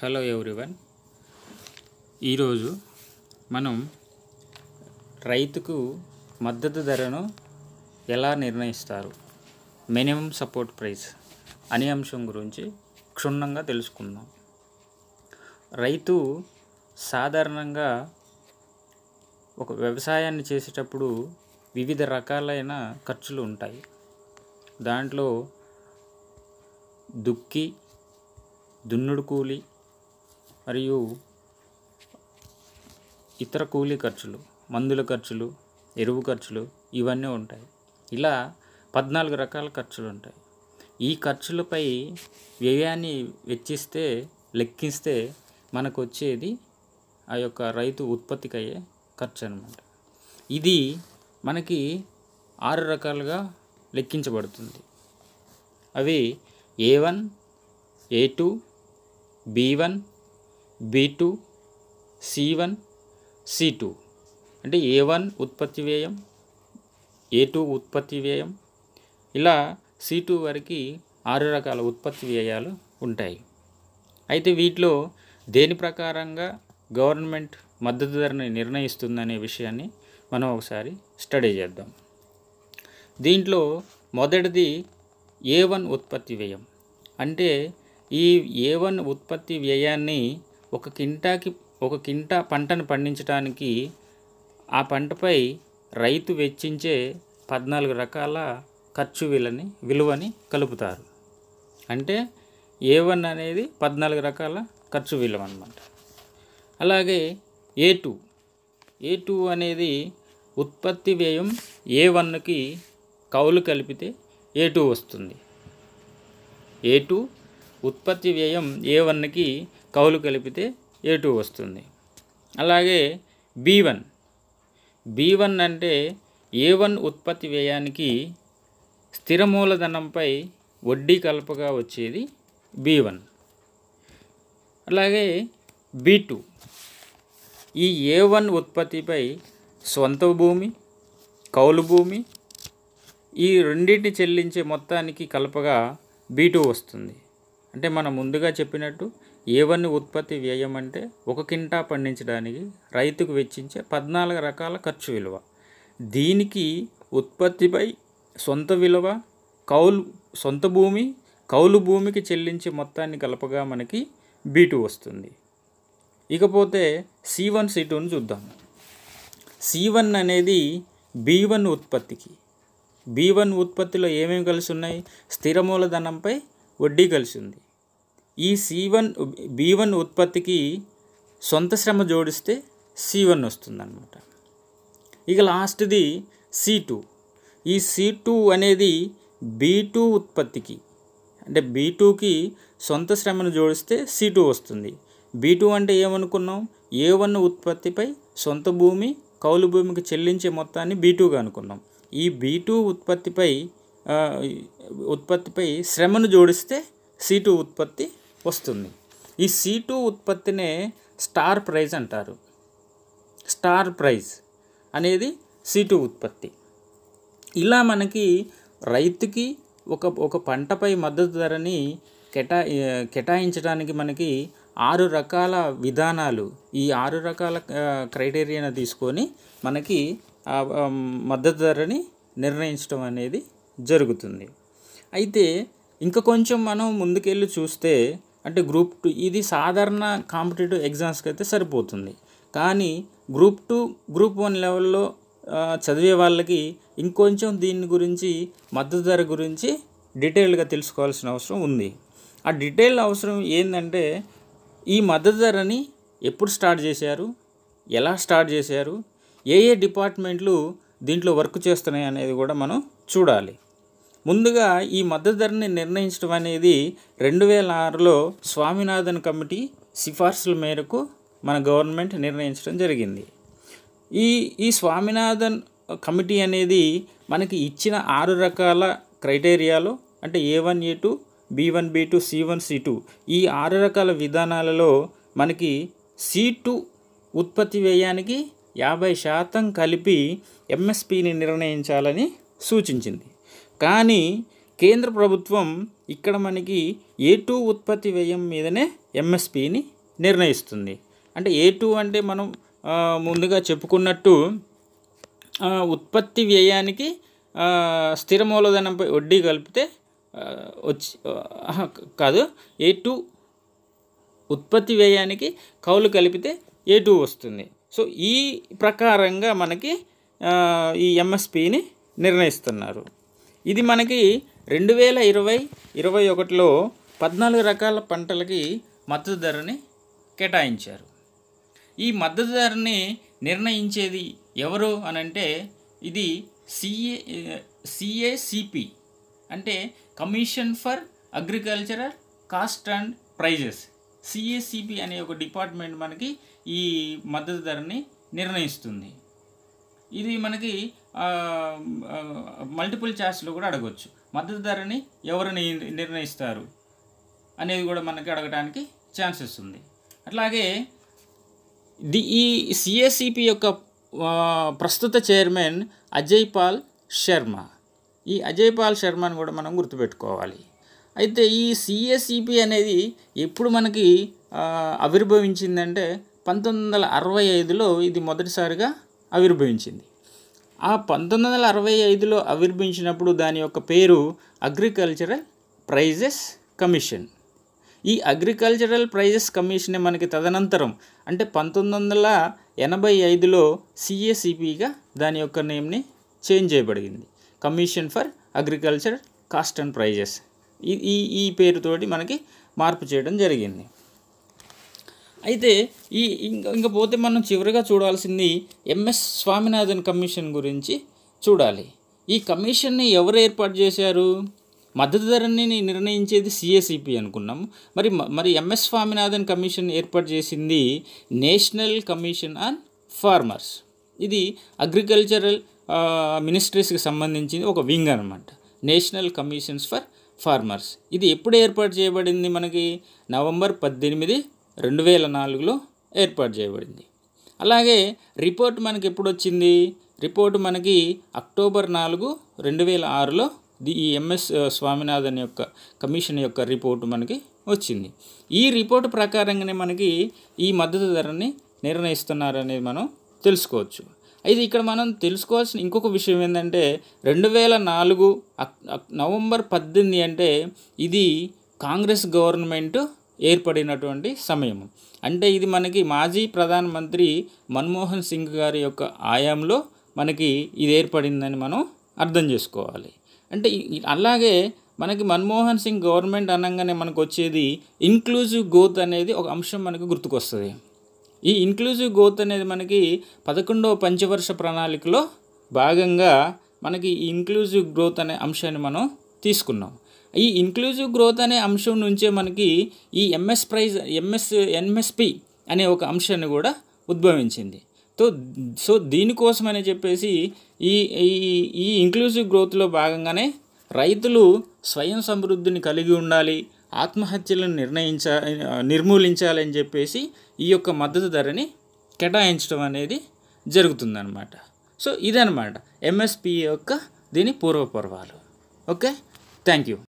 hello everyone ఈరోజు మనం రైతుకు మద్దతు ధరను ఎలా నిర్ణయిస్తారు మినిమం సపోర్ట్ ప్రైస్ అనే అంశం గురించి క్షుణ్ణంగా తెలుసుకుందాం రైతు సాధారణంగా ఒక వ్యవసాయాన్ని చేసేటప్పుడు వివిధ రకాలైన ఖర్చులు ఉంటాయి దాంట్లో దుక్కి దున్నుడు కూలి మరియు ఇతర కూలీ ఖర్చులు మందుల ఖర్చులు ఎరువు ఖర్చులు ఇవన్నీ ఉంటాయి ఇలా పద్నాలుగు రకాల ఖర్చులు ఉంటాయి ఈ ఖర్చులపై వ్యయాన్ని వెచ్చిస్తే లెక్కిస్తే మనకు వచ్చేది ఆ యొక్క రైతు ఉత్పత్తికి అయ్యే ఖర్చు అనమాట ఇది మనకి ఆరు రకాలుగా లెక్కించబడుతుంది అవి A one A two B one B two C one C two అంటే ఏ వన్ ఉత్పత్తి వ్యయం ఏ టూ ఉత్పత్తి వ్యయం ఇలా సి టూ వరకు ఆరు రకాల ఉత్పత్తి వ్యయాలు ఉంటాయి అయితే వీటిలో దేని ప్రకారంగా గవర్నమెంట్ మద్దతు ధరని నిర్ణయిస్తుందనే విషయాన్ని మనం ఒకసారి స్టడీ చేద్దాం దీంట్లో మొదటిది ఏ వన్ ఉత్పత్తి వ్యయం అంటే ఈ ఏ వన్ ఉత్పత్తి వ్యయాన్ని ఒక కింటాకి ఒక కింటా పంటను పండించడానికి ఆ పంటపై రైతు వెచ్చించే పద్నాలుగు రకాల ఖర్చు విలని విలువని కలుపుతారు అంటే ఏ వన్ అనేది పద్నాలుగు రకాల ఖర్చు విలువ అనమాట అలాగే ఏ టూ ఏ టూ అనేది ఉత్పత్తి వ్యయం ఏ వన్కి కౌలు కలిపితే ఏ టూ వస్తుంది ఏ టూ ఉత్పత్తి వ్యయం ఏ వన్కి కౌలు కలిపితే ఏ టూ వస్తుంది అలాగే బీ వన్ బీ వన్ అంటే ఏ వన్ ఉత్పత్తి వ్యయానికి స్థిర మూలధనంపై వడ్డీ కలపగా వచ్చేది బీ వన్ అలాగే బీ టూ ఈ ఏ వన్ ఉత్పత్తిపై స్వంత భూమి కౌలు భూమి ఈ రెండింటిని చెల్లించే మొత్తానికి కలపగా బీ టూ వస్తుంది అంటే మనం ముందుగా చెప్పినట్టు ఏవన్నీ ఉత్పత్తి వ్యయం అంటే ఒక కింటా పండించడానికి రైతుకు వెచ్చించే పద్నాలుగు రకాల ఖర్చు విలువ దీనికి ఉత్పత్తిపై సొంత విలువ కౌలు సొంత భూమి కౌలు భూమికి చెల్లించే మొత్తాన్ని కలపగా మనకి బీటు వస్తుంది ఇకపోతే సి వన్ సి టూని చూద్దాం సి వన్ అనేది బి వన్ ఉత్పత్తికి బి వన్ ఉత్పత్తిలో ఏమేమి కలిసి ఉన్నాయి స్థిర మూలధనంపై వడ్డీ కలిసి ఉంది ఈ సి వన్ బి వన్ ఉత్పత్తికి సొంత శ్రమ జోడిస్తే సి వన్ వస్తుందన్నమాట ఇక లాస్ట్ది సి టూ ఈ సి టూ అనేది బి టూ ఉత్పత్తికి అంటే బి టూకి సొంత శ్రమను జోడిస్తే సి టూ వస్తుంది బి టూ అంటే ఏమనుకున్నాం ఏ వన్ ఉత్పత్తిపై సొంత భూమి కౌలు భూమికి చెల్లించే మొత్తాన్ని బి టూగా అనుకున్నాం ఈ బి టూ ఉత్పత్తిపై ఉత్పత్తిపై శ్రమను జోడిస్తే సి టూ ఉత్పత్తి వస్తుంది ఈ సి టూ ఉత్పత్తినే స్టార్ ప్రైజ్ అంటారు స్టార్ ప్రైజ్ అనేది సి టూ ఉత్పత్తి ఇలా మనకి రైతుకి ఒక ఒక పంటపై మద్దతు ధరని కేటా కేటాయించడానికి మనకి ఆరు రకాల విధానాలు ఈ ఆరు రకాల క్రైటీరియాను తీసుకొని మనకి మద్దతు ధరని నిర్ణయించడం అనేది జరుగుతుంది అయితే ఇంకా కొంచెం మనం ముందుకెళ్ళి చూస్తే అంటే గ్రూప్ టూ ఇది సాధారణ కాంపిటేటివ్ ఎగ్జామ్స్కి అయితే సరిపోతుంది కానీ గ్రూప్ టూ గ్రూప్ వన్ లెవెల్లో చదివే వాళ్ళకి ఇంకొంచెం దీని గురించి మద్దతు ధర గురించి డీటెయిల్గా తెలుసుకోవాల్సిన అవసరం ఉంది ఆ డీటెయిల్ అవసరం ఏంటంటే ఈ మద్దతు ధరని ఎప్పుడు స్టార్ట్ చేశారు ఎలా స్టార్ట్ చేశారు ఏ ఏ డిపార్ట్మెంట్లు దీంట్లో వర్క్ చేస్తున్నాయి అనేది కూడా మనం చూడాలి ముందుగా ఈ మద్దతు ధరని నిర్ణయించడం అనేది రెండు వేల ఆరులో స్వామినాథన్ కమిటీ సిఫార్సుల మేరకు మన గవర్నమెంట్ నిర్ణయించడం జరిగింది ఈ ఈ స్వామినాథన్ కమిటీ అనేది మనకి ఇచ్చిన ఆరు రకాల క్రైటీరియాలో అంటే A one A two B one B two C one C two ఈ ఆరు రకాల విధానాలలో మనకి సి టూ ఉత్పత్తి వ్యయానికి యాభై శాతం కలిపి ఎంఎస్పిని నిర్ణయించాలని సూచించింది కానీ కేంద్ర ప్రభుత్వం ఇక్కడ మనకి ఏ టూ ఉత్పత్తి వ్యయం మీదనే ఎంఎస్పిని నిర్ణయిస్తుంది అంటే ఏ టూ అంటే మనం ముందుగా చెప్పుకున్నట్టు ఉత్పత్తి వ్యయానికి స్థిర మూలధనంపై వడ్డీ కలిపితే వచ్చి కాదు ఏ టూ ఉత్పత్తి వ్యయానికి కౌలు కలిపితే ఏ టూ వస్తుంది సో ఈ ప్రకారంగా మనకి ఈ ఎంఎస్పిని నిర్ణయిస్తున్నారు ఇది మనకి రెండు వేల ఇరవై ఇరవై ఒకటిలో పద్నాలుగు రకాల పంటలకి మద్దతు ధరని కేటాయించారు ఈ మద్దతు ధరని నిర్ణయించేది ఎవరు అనంటే ఇది సిఏ సిఏసిపి అంటే commission for agricultural cost and prices CACP అనే ఒక డిపార్ట్మెంట్ మనకి ఈ మద్దతు ధరని నిర్ణయిస్తుంది ఇది మనకి మల్టిపుల్ ఛాయిస్లో కూడా అడగవచ్చు మద్దతు ధరని ఎవరు నిర్ణయిస్తారు అనేది కూడా మనకి అడగడానికి ఛాన్సెస్ ఉంది అట్లాగే ది ఈ సిఎస్సిపి యొక్క ప్రస్తుత చైర్మన్ అజయ్ పాల్ శర్మ ఈ అజయ్ పాల్ శర్మని కూడా మనం గుర్తుపెట్టుకోవాలి అయితే ఈ సిఎస్ఈపి అనేది ఎప్పుడు మనకి ఆవిర్భవించిందంటే పంతొమ్మిది వందల అరవై ఐదులో ఇది మొదటిసారిగా ఆవిర్భవించింది ఆ పంతొమ్మిది వందల అరవై ఐదులో ఆవిర్భవించినప్పుడు దాని యొక్క పేరు అగ్రికల్చరల్ ప్రైజెస్ కమిషన్ ఈ అగ్రికల్చరల్ ప్రైజెస్ కమిషనే మనకి తదనంతరం అంటే పంతొమ్మిది వందల ఎనభై ఐదులో సిఎస్ఈపిగా దాని యొక్క నేమ్ని చేంజ్ చేయబడింది commission for agriculture cost and prices ఈ ఈ పేరుతోటి మనకి మార్పు చేయడం జరిగింది అయితే ఈ ఇంకా ఇంకా పోతే మనం చివరిగా చూడాల్సింది ఎంఎస్ స్వామినాథన్ కమిషన్ గురించి చూడాలి ఈ కమిషన్ని ఎవరు ఏర్పాటు చేశారు మద్దతు ధరని నిర్ణయించేది సిఎస్ఈపి అనుకున్నాం మరి మరి ఎంఎస్ స్వామినాథన్ కమిషన్ ఏర్పాటు చేసింది నేషనల్ కమిషన్ ఆన్ ఫార్మర్స్ ఇది అగ్రికల్చరల్ మినిస్ట్రీస్కి సంబంధించింది ఒక వింగ్ అనమాట నేషనల్ కమిషన్స్ ఫర్ ఫార్మర్స్ ఇది ఎప్పుడు ఏర్పాటు చేయబడింది మనకి నవంబర్ పద్దెనిమిది రెండు వేల నాలుగులో ఏర్పాటు చేయబడింది అలాగే రిపోర్ట్ మనకి ఎప్పుడు వచ్చింది రిపోర్ట్ మనకి అక్టోబర్ నాలుగు రెండు వేల ఆరులో ఈ ఎంఎస్ స్వామినాథన్ యొక్క కమిషన్ యొక్క రిపోర్ట్ మనకి వచ్చింది ఈ రిపోర్ట్ ప్రకారంగానే మనకి ఈ మద్దతు ధరని నిర్ణయిస్తున్నారనేది మనం తెలుసుకోవచ్చు అయితే ఇక్కడ మనం తెలుసుకోవాల్సిన ఇంకొక విషయం ఏంటంటే రెండు వేల నాలుగు నవంబర్ పద్దెనిమిది అంటే ఇది కాంగ్రెస్ గవర్నమెంట్ ఏర్పడినటువంటి సమయం అంటే ఇది మనకి మాజీ ప్రధానమంత్రి మన్మోహన్ సింగ్ గారి యొక్క ఆయాంలో మనకి ఇది ఏర్పడిందని మనం అర్థం చేసుకోవాలి అంటే అలాగే మనకి మన్మోహన్ సింగ్ గవర్నమెంట్ అనగానే మనకు వచ్చేది ఇన్క్లూజివ్ గ్రోత్ అనేది ఒక అంశం మనకు గుర్తుకొస్తుంది ఈ ఇన్క్లూజివ్ గ్రోత్ అనేది మనకి పదకొండవ పంచవర్ష ప్రణాళికలో భాగంగా మనకి ఈ ఇన్క్లూజివ్ గ్రోత్ అనే అంశాన్ని మనం తీసుకున్నాం ఈ ఇంక్లూజివ్ గ్రోత్ అనే అంశం నుంచే మనకి ఈ ఎంఎస్ ప్రైజ్ ఎంఎస్ ఎంఎస్పి అనే ఒక అంశాన్ని కూడా ఉద్భవించింది సో సో దీనికోసమని చెప్పేసి ఈ ఈ ఇంక్లూజివ్ గ్రోత్లో భాగంగానే రైతులు స్వయం సమృద్ధిని కలిగి ఉండాలి ఆత్మహత్యలను నిర్ణయించ నిర్మూలించాలని చెప్పేసి ఈ యొక్క మద్దతు ధరని కేటాయించడం అనేది జరుగుతుందన్నమాట సో ఇదనమాట ఎంఎస్పి యొక్క దీని పూర్వపర్వాలు ఓకే థ్యాంక్ యూ